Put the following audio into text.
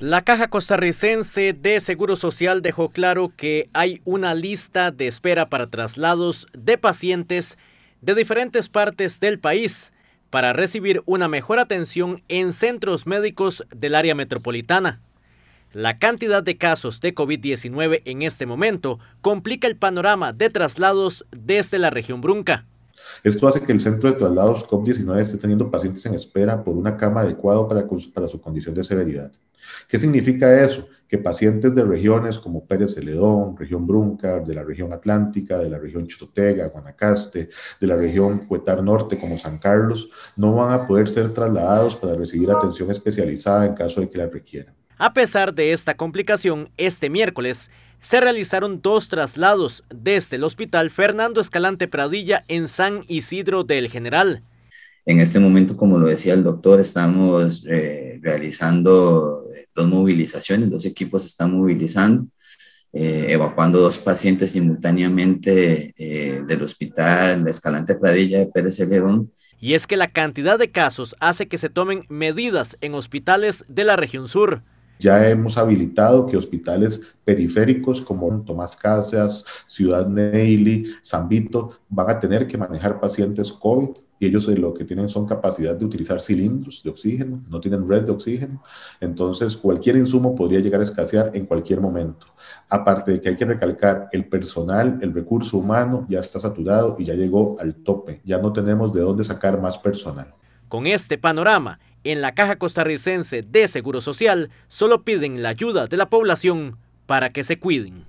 La Caja Costarricense de Seguro Social dejó claro que hay una lista de espera para traslados de pacientes de diferentes partes del país para recibir una mejor atención en centros médicos del área metropolitana. La cantidad de casos de COVID-19 en este momento complica el panorama de traslados desde la región Brunca. Esto hace que el centro de traslados COP19 esté teniendo pacientes en espera por una cama adecuada para, su condición de severidad. ¿Qué significa eso? Que pacientes de regiones como Pérez Celedón, región Brunca, de la región Atlántica, de la región Chutotega, Guanacaste, de la región Cuetar Norte como San Carlos, no van a poder ser trasladados para recibir atención especializada en caso de que la requieran. A pesar de esta complicación, este miércoles se realizaron dos traslados desde el Hospital Fernando Escalante Pradilla en San Isidro del General. En este momento, como lo decía el doctor, estamos eh, realizando dos movilizaciones, dos equipos están movilizando, eh, evacuando dos pacientes simultáneamente eh, del Hospital Escalante Pradilla de Pérez León. Y es que la cantidad de casos hace que se tomen medidas en hospitales de la región sur. Ya hemos habilitado que hospitales periféricos como Tomás Casas, Ciudad Neili, San Vito, van a tener que manejar pacientes COVID y ellos lo que tienen son capacidad de utilizar cilindros de oxígeno, no tienen red de oxígeno, entonces cualquier insumo podría llegar a escasear en cualquier momento. Aparte de que hay que recalcar, el personal, el recurso humano ya está saturado y ya llegó al tope, ya no tenemos de dónde sacar más personal. Con este panorama, en la Caja Costarricense de Seguro Social solo piden la ayuda de la población para que se cuiden.